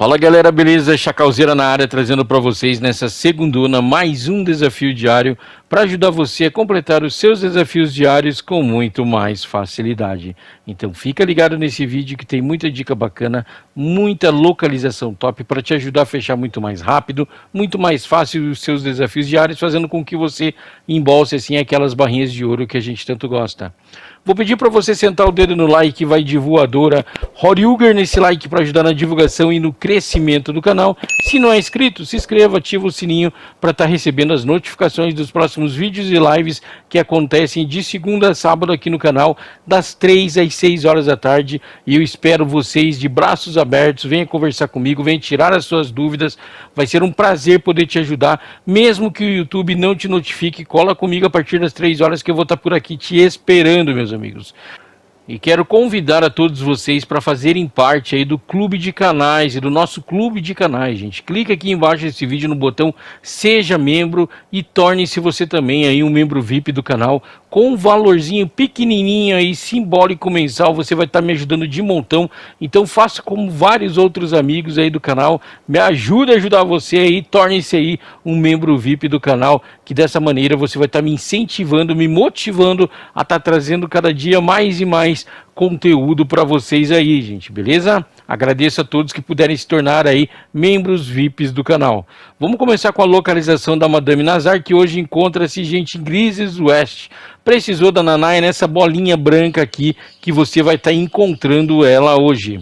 Fala galera, beleza? Chacalzeira na área trazendo para vocês nessa segunda mais um desafio diário para ajudar você a completar os seus desafios diários com muito mais facilidade. Então fica ligado nesse vídeo que tem muita dica bacana, muita localização top para te ajudar a fechar muito mais rápido, muito mais fácil os seus desafios diários, fazendo com que você embolse assim aquelas barrinhas de ouro que a gente tanto gosta. Vou pedir para você sentar o dedo no like, vai de voadora. Horiuger nesse like para ajudar na divulgação e no crescimento do canal. Se não é inscrito, se inscreva, ativa o sininho para estar tá recebendo as notificações dos próximos nos vídeos e lives que acontecem de segunda a sábado aqui no canal, das 3 às 6 horas da tarde. E eu espero vocês de braços abertos. Venha conversar comigo, venha tirar as suas dúvidas. Vai ser um prazer poder te ajudar, mesmo que o YouTube não te notifique. Cola comigo a partir das 3 horas que eu vou estar por aqui te esperando, meus amigos. E quero convidar a todos vocês para fazerem parte aí do clube de canais e do nosso clube de canais, gente. Clica aqui embaixo desse vídeo no botão seja membro e torne-se você também aí um membro VIP do canal com um valorzinho pequenininho aí simbólico mensal. Você vai estar tá me ajudando de montão. Então faça como vários outros amigos aí do canal, me ajuda a ajudar você aí, torne-se aí um membro VIP do canal, que dessa maneira você vai estar tá me incentivando, me motivando a estar tá trazendo cada dia mais e mais mais conteúdo para vocês aí, gente, beleza? Agradeço a todos que puderem se tornar aí membros VIPs do canal. Vamos começar com a localização da Madame Nazar, que hoje encontra-se, gente, em Grises West. Precisou da Nanai nessa bolinha branca aqui que você vai estar tá encontrando ela hoje.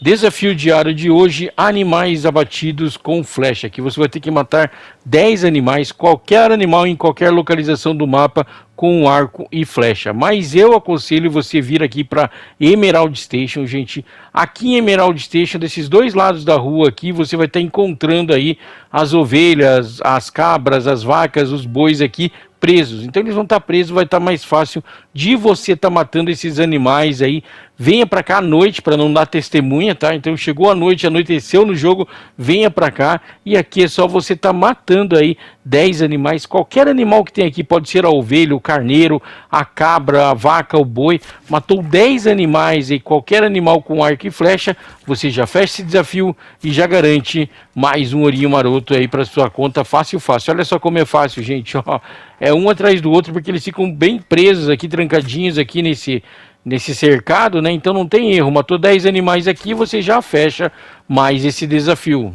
Desafio diário de hoje: animais abatidos com flecha. Que você vai ter que matar 10 animais, qualquer animal em qualquer localização do mapa, com um arco e flecha. Mas eu aconselho você vir aqui para Emerald Station, gente. Aqui em Emerald Station, desses dois lados da rua aqui, você vai estar tá encontrando aí as ovelhas, as cabras, as vacas, os bois aqui presos. Então eles vão estar tá presos, vai estar tá mais fácil de você estar tá matando esses animais aí. Venha para cá à noite para não dar testemunha, tá? Então chegou a noite, anoiteceu no jogo, venha para cá e aqui é só você estar tá matando aí 10 animais, qualquer animal que tem aqui, pode ser a ovelha, o carneiro, a cabra, a vaca, o boi. Matou 10 animais e qualquer animal com arco e flecha, você já fecha esse desafio e já garante mais um ourinho maroto aí para sua conta fácil fácil. Olha só como é fácil, gente, ó. É um atrás do outro porque eles ficam bem presos aqui tranquilos trancadinhos aqui nesse, nesse cercado, né? Então não tem erro. Matou 10 animais aqui, você já fecha mais esse desafio.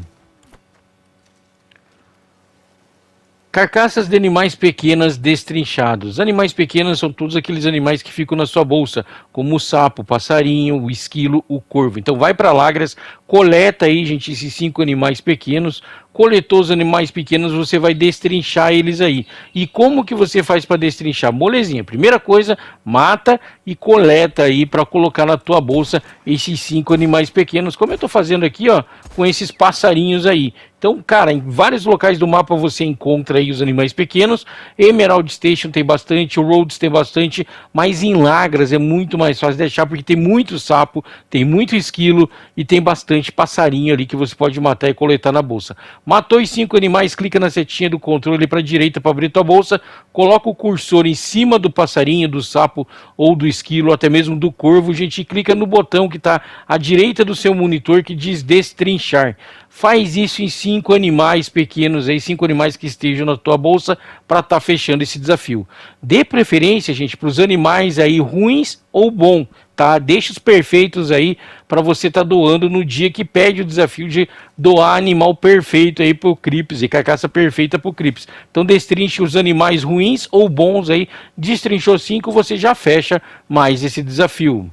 Carcaças de animais pequenas destrinchados. Animais pequenos são todos aqueles animais que ficam na sua bolsa, como o sapo, o passarinho, o esquilo, o corvo. Então vai para Lagras, coleta aí, gente, esses cinco animais pequenos coletou os animais pequenos, você vai destrinchar eles aí. E como que você faz para destrinchar? Molezinha. Primeira coisa, mata e coleta aí para colocar na tua bolsa esses cinco animais pequenos, como eu estou fazendo aqui, ó, com esses passarinhos aí. Então, cara, em vários locais do mapa você encontra aí os animais pequenos. Emerald Station tem bastante, Rhodes tem bastante, mas em Lagras é muito mais fácil de achar porque tem muito sapo, tem muito esquilo e tem bastante passarinho ali que você pode matar e coletar na bolsa. Matou os cinco animais, clica na setinha do controle para a direita para abrir tua bolsa, coloca o cursor em cima do passarinho, do sapo ou do esquilo, até mesmo do corvo, gente, e clica no botão que está à direita do seu monitor que diz destrinchar. Faz isso em cinco animais pequenos aí, cinco animais que estejam na tua bolsa para estar tá fechando esse desafio. Dê preferência, gente, para os animais aí ruins ou bom, tá? Deixa os perfeitos aí para você estar tá doando no dia que pede o desafio de doar animal perfeito aí o Crips e carcaça perfeita para o Crips. Então destrinche os animais ruins ou bons aí, destrinchou cinco, você já fecha mais esse desafio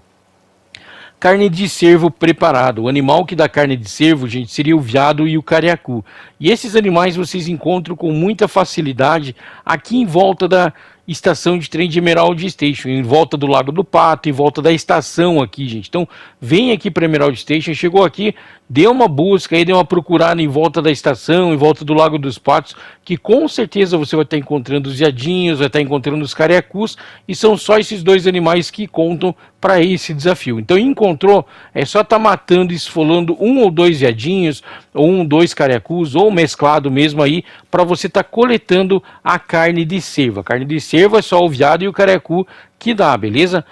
carne de cervo preparado. O animal que dá carne de cervo, gente, seria o veado e o cariacu. E esses animais vocês encontram com muita facilidade aqui em volta da estação de trem de Emerald Station, em volta do Lago do Pato, em volta da estação aqui, gente. Então, vem aqui para Emerald Station, chegou aqui, deu uma busca aí, deu uma procurada em volta da estação, em volta do Lago dos Patos, que com certeza você vai estar encontrando os viadinhos, vai estar encontrando os cariacus, e são só esses dois animais que contam para esse desafio. Então encontrou, é só estar tá matando, esfolando um ou dois viadinhos, ou um, dois carecus, ou mesclado mesmo aí, para você estar tá coletando a carne de cerva. carne de cerva é só o viado e o carecu que dá, beleza?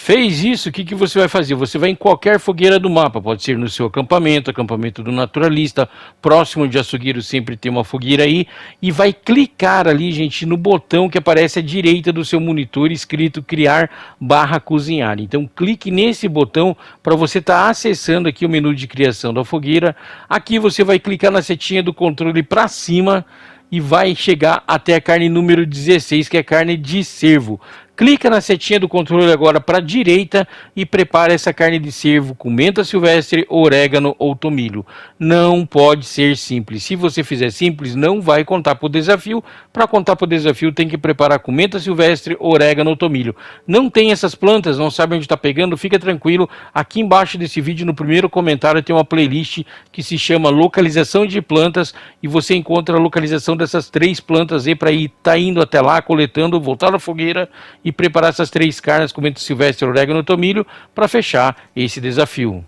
Fez isso, o que, que você vai fazer? Você vai em qualquer fogueira do mapa, pode ser no seu acampamento, acampamento do naturalista, próximo de açougueiro sempre tem uma fogueira aí, e vai clicar ali, gente, no botão que aparece à direita do seu monitor escrito criar barra cozinhar. Então clique nesse botão para você estar tá acessando aqui o menu de criação da fogueira. Aqui você vai clicar na setinha do controle para cima, e vai chegar até a carne número 16, que é carne de cervo. Clica na setinha do controle agora para a direita e prepara essa carne de cervo com menta silvestre, orégano ou tomilho. Não pode ser simples. Se você fizer simples, não vai contar para o desafio. Para contar para o desafio, tem que preparar com menta silvestre, orégano ou tomilho. Não tem essas plantas, não sabe onde está pegando, fica tranquilo. Aqui embaixo desse vídeo, no primeiro comentário, tem uma playlist que se chama Localização de Plantas e você encontra a localização dessas três plantas aí para ir tá indo até lá, coletando, voltar na fogueira e preparar essas três carnes com milho silvestre, orégano e tomilho para fechar esse desafio.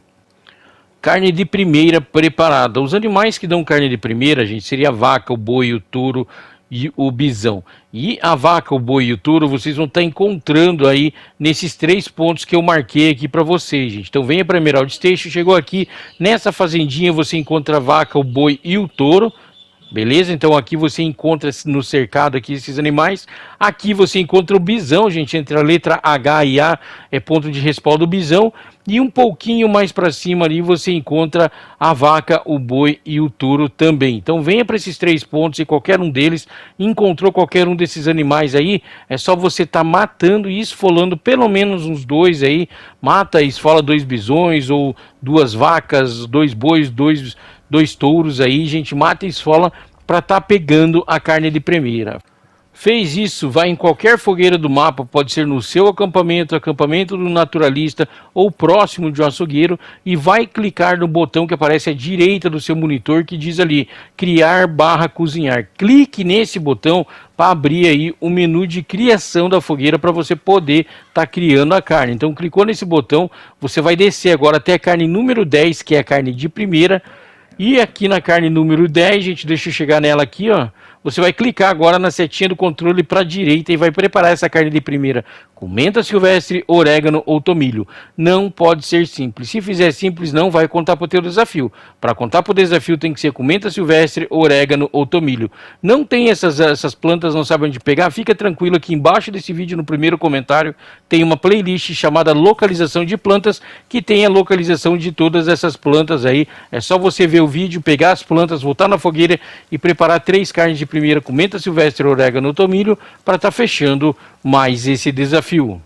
Carne de primeira preparada. Os animais que dão carne de primeira, gente, seria a vaca, o boi, o touro e o bisão. E a vaca, o boi e o touro, vocês vão estar tá encontrando aí nesses três pontos que eu marquei aqui para vocês, gente. Então venha para Emerald Station, chegou aqui, nessa fazendinha você encontra a vaca, o boi e o touro. Beleza? Então aqui você encontra no cercado aqui esses animais. Aqui você encontra o bisão, gente, entre a letra H e A é ponto de respaldo bisão. E um pouquinho mais para cima ali você encontra a vaca, o boi e o touro também. Então venha para esses três pontos e qualquer um deles, encontrou qualquer um desses animais aí, é só você estar tá matando e esfolando pelo menos uns dois aí. Mata e esfola dois bisões ou duas vacas, dois bois, dois dois touros aí, gente, mata e esfola para estar tá pegando a carne de primeira. Fez isso, vai em qualquer fogueira do mapa, pode ser no seu acampamento, acampamento do naturalista ou próximo de um açougueiro e vai clicar no botão que aparece à direita do seu monitor que diz ali criar barra cozinhar. Clique nesse botão para abrir aí o menu de criação da fogueira para você poder estar tá criando a carne. Então clicou nesse botão, você vai descer agora até a carne número 10, que é a carne de primeira, e aqui na carne número 10, gente, deixa eu chegar nela aqui, ó. Você vai clicar agora na setinha do controle para a direita e vai preparar essa carne de primeira com menta silvestre, orégano ou tomilho. Não pode ser simples. Se fizer simples, não vai contar para o teu desafio. Para contar para o desafio, tem que ser com menta silvestre, orégano ou tomilho. Não tem essas, essas plantas, não sabe onde pegar? Fica tranquilo aqui embaixo desse vídeo, no primeiro comentário, tem uma playlist chamada Localização de Plantas, que tem a localização de todas essas plantas aí. É só você ver o vídeo, pegar as plantas, voltar na fogueira e preparar três carnes de primeira comenta silvestre, orégano ou tomilho para estar tá fechando mais esse desafio.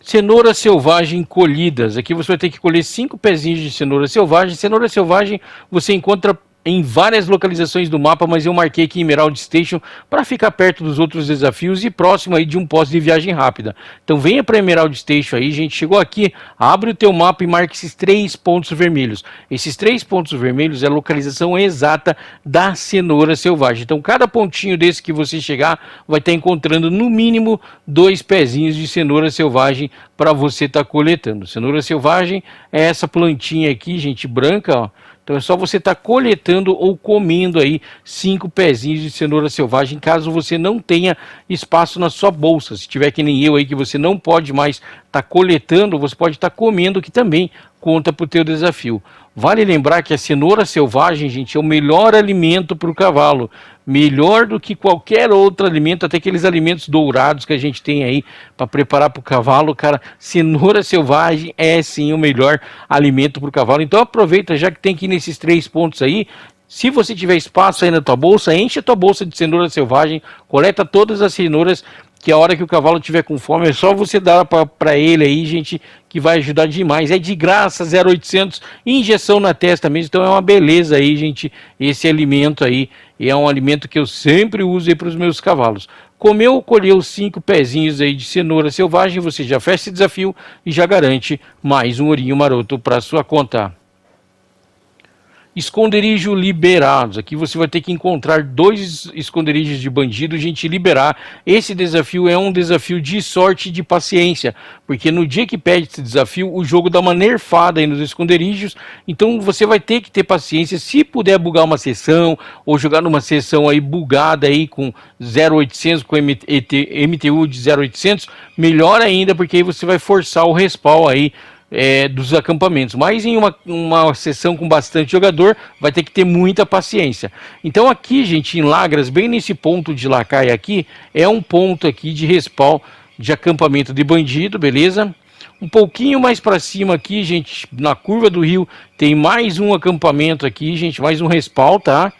Cenoura selvagem colhidas. Aqui você vai ter que colher cinco pezinhos de cenoura selvagem. Cenoura selvagem você encontra em várias localizações do mapa, mas eu marquei aqui Emerald Station para ficar perto dos outros desafios e próximo aí de um posto de viagem rápida. Então venha para Emerald Station aí, gente. Chegou aqui, abre o teu mapa e marque esses três pontos vermelhos. Esses três pontos vermelhos é a localização exata da cenoura selvagem. Então cada pontinho desse que você chegar vai estar tá encontrando no mínimo dois pezinhos de cenoura selvagem para você estar tá coletando. Cenoura selvagem é essa plantinha aqui, gente, branca, ó então é só você estar tá coletando ou comendo aí cinco pezinhos de cenoura selvagem, caso você não tenha espaço na sua bolsa. Se tiver que nem eu aí que você não pode mais estar tá coletando, você pode estar tá comendo, que também conta para o teu desafio. Vale lembrar que a cenoura selvagem, gente, é o melhor alimento para o cavalo. Melhor do que qualquer outro alimento, até aqueles alimentos dourados que a gente tem aí para preparar para o cavalo. Cara, cenoura selvagem é sim o melhor alimento para o cavalo. Então aproveita, já que tem que ir nesses três pontos aí, se você tiver espaço aí na tua bolsa, enche a tua bolsa de cenoura selvagem, coleta todas as cenouras que a hora que o cavalo tiver com fome é só você dar para ele aí, gente, que vai ajudar demais. É de graça, 0800, injeção na testa mesmo, então é uma beleza aí, gente, esse alimento aí. E é um alimento que eu sempre uso aí para os meus cavalos. Comeu, colheu cinco pezinhos aí de cenoura selvagem, você já fecha esse desafio e já garante mais um ourinho maroto para sua conta esconderijo liberados. Aqui você vai ter que encontrar dois esconderijos de bandido, gente liberar. Esse desafio é um desafio de sorte e de paciência, porque no dia que pede esse desafio, o jogo dá uma nerfada aí nos esconderijos. Então você vai ter que ter paciência. Se puder bugar uma sessão ou jogar numa sessão aí bugada aí com 0800 com MTU de 0800, melhor ainda, porque aí você vai forçar o respawn aí é, dos acampamentos. Mas em uma, uma sessão com bastante jogador, vai ter que ter muita paciência. Então aqui, gente, em Lagras, bem nesse ponto de Lacaia aqui, é um ponto aqui de respaldo de acampamento de bandido, beleza? Um pouquinho mais para cima aqui, gente, na curva do rio, tem mais um acampamento aqui, gente, mais um respaldo, tá?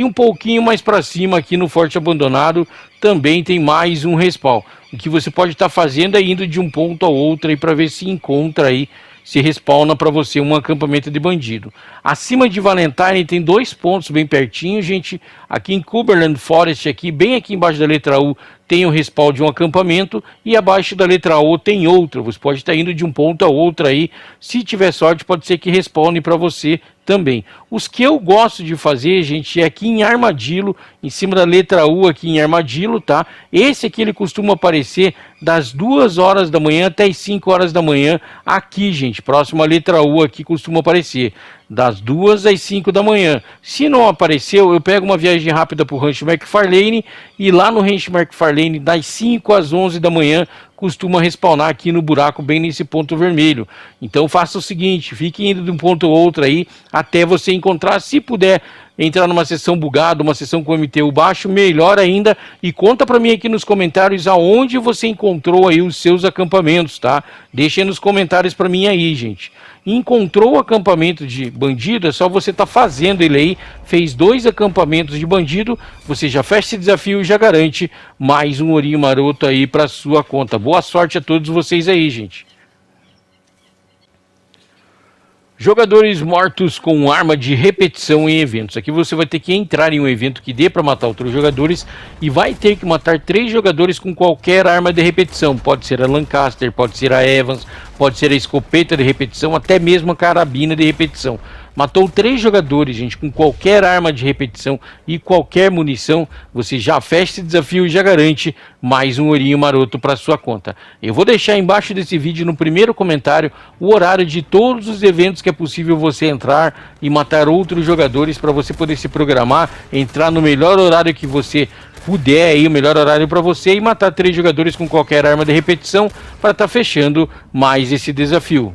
E um pouquinho mais para cima, aqui no Forte Abandonado, também tem mais um respaldo. O que você pode estar tá fazendo é indo de um ponto ao outro aí para ver se encontra aí, se respawna para você um acampamento de bandido. Acima de Valentine tem dois pontos bem pertinho, gente. Aqui em Cumberland Forest, aqui, bem aqui embaixo da letra U, tem o respaldo de um acampamento e abaixo da letra O tem outra. Você pode estar indo de um ponto a outro aí. Se tiver sorte, pode ser que respawne para você também. Os que eu gosto de fazer, gente, é aqui em armadilho, em cima da letra U aqui em armadilho, tá? Esse aqui ele costuma aparecer das 2 horas da manhã até as 5 horas da manhã aqui, gente. Próximo à letra U aqui costuma aparecer das duas às 5 da manhã. Se não apareceu, eu pego uma viagem rápida para o Rancho McFarlane e lá no Rancho McFarlane, das 5 às 11 da manhã, costuma respawnar aqui no buraco, bem nesse ponto vermelho. Então faça o seguinte, fique indo de um ponto ou outro aí, até você encontrar, se puder entrar numa sessão bugada, uma sessão com MTU baixo, melhor ainda. E conta para mim aqui nos comentários aonde você encontrou aí os seus acampamentos, tá? Deixa nos comentários para mim aí, gente. Encontrou o acampamento de bandido, é só você tá fazendo ele aí. Fez dois acampamentos de bandido, você já fecha esse desafio e já garante mais um ourinho maroto aí para sua conta. Boa sorte a todos vocês aí, gente. Jogadores mortos com arma de repetição em eventos. Aqui você vai ter que entrar em um evento que dê para matar outros jogadores e vai ter que matar três jogadores com qualquer arma de repetição. Pode ser a Lancaster, pode ser a Evans, pode ser a escopeta de repetição, até mesmo a carabina de repetição. Matou três jogadores, gente, com qualquer arma de repetição e qualquer munição. Você já fecha esse desafio e já garante mais um ourinho maroto para sua conta. Eu vou deixar embaixo desse vídeo, no primeiro comentário, o horário de todos os eventos que é possível você entrar e matar outros jogadores para você poder se programar, entrar no melhor horário que você puder aí o melhor horário para você e matar três jogadores com qualquer arma de repetição para estar tá fechando mais esse desafio.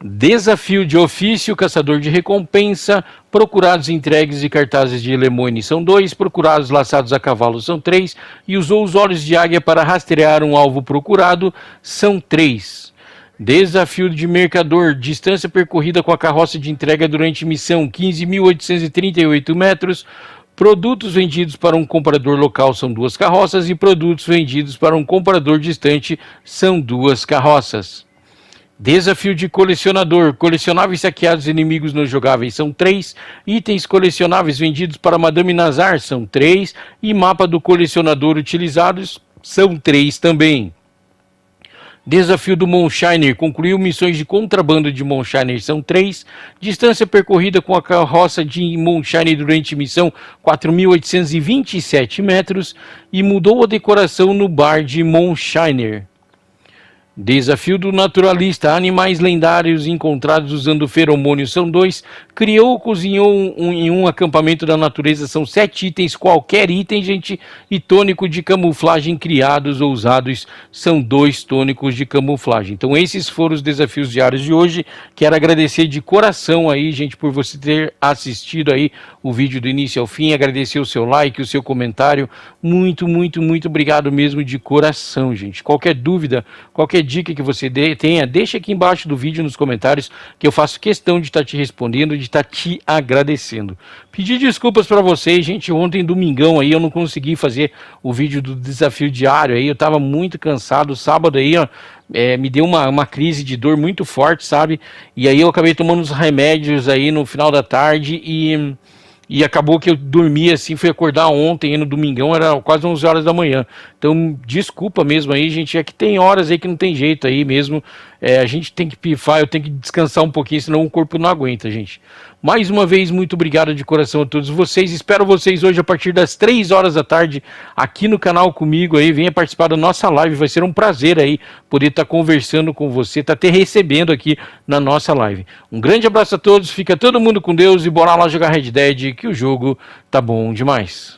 Desafio de ofício, caçador de recompensa, procurados entregues e cartazes de Lemone são dois, procurados laçados a cavalo são três, e usou os olhos de águia para rastrear um alvo procurado são três. Desafio de mercador, distância percorrida com a carroça de entrega durante missão, 15.838 metros. Produtos vendidos para um comprador local são duas carroças e produtos vendidos para um comprador distante são duas carroças. Desafio de colecionador. Colecionáveis saqueados inimigos não jogáveis são 3. Itens colecionáveis vendidos para Madame Nazar são 3. E mapa do colecionador utilizados são 3 também. Desafio do Moonshiner concluiu missões de contrabando de Moonshiner são 3. Distância percorrida com a carroça de Moonshiner durante missão 4.827 metros. E mudou a decoração no bar de Moonshiner. Desafio do naturalista, animais lendários encontrados usando feromônios são dois. Criou ou cozinhou um, um, em um acampamento da natureza são sete itens. Qualquer item, gente, e tônico de camuflagem criados ou usados são dois tônicos de camuflagem. Então esses foram os desafios diários de hoje. Quero agradecer de coração aí, gente, por você ter assistido aí o vídeo do início ao fim. Agradecer o seu like, o seu comentário. Muito, muito, muito obrigado mesmo de coração, gente. Qualquer dúvida, qualquer dica que você dê, tenha, deixa aqui embaixo do vídeo nos comentários que eu faço questão de estar tá te respondendo, de estar tá te agradecendo. Pedi desculpas para vocês, gente, ontem domingão aí eu não consegui fazer o vídeo do desafio diário aí, eu estava muito cansado, sábado aí, ó, é, me deu uma, uma crise de dor muito forte, sabe? E aí eu acabei tomando os remédios aí no final da tarde e e acabou que eu dormi assim, fui acordar ontem, no domingão, era quase 11 horas da manhã. Então, desculpa mesmo aí, gente, é que tem horas aí que não tem jeito aí mesmo. É, a gente tem que pifar, eu tenho que descansar um pouquinho, senão o corpo não aguenta, gente. Mais uma vez, muito obrigado de coração a todos vocês. Espero vocês hoje a partir das 3 horas da tarde aqui no canal comigo aí. Venha participar da nossa live, vai ser um prazer aí poder estar tá conversando com você, estar tá te recebendo aqui na nossa live. Um grande abraço a todos, fica todo mundo com Deus e bora lá jogar Red Dead, que o jogo tá bom demais.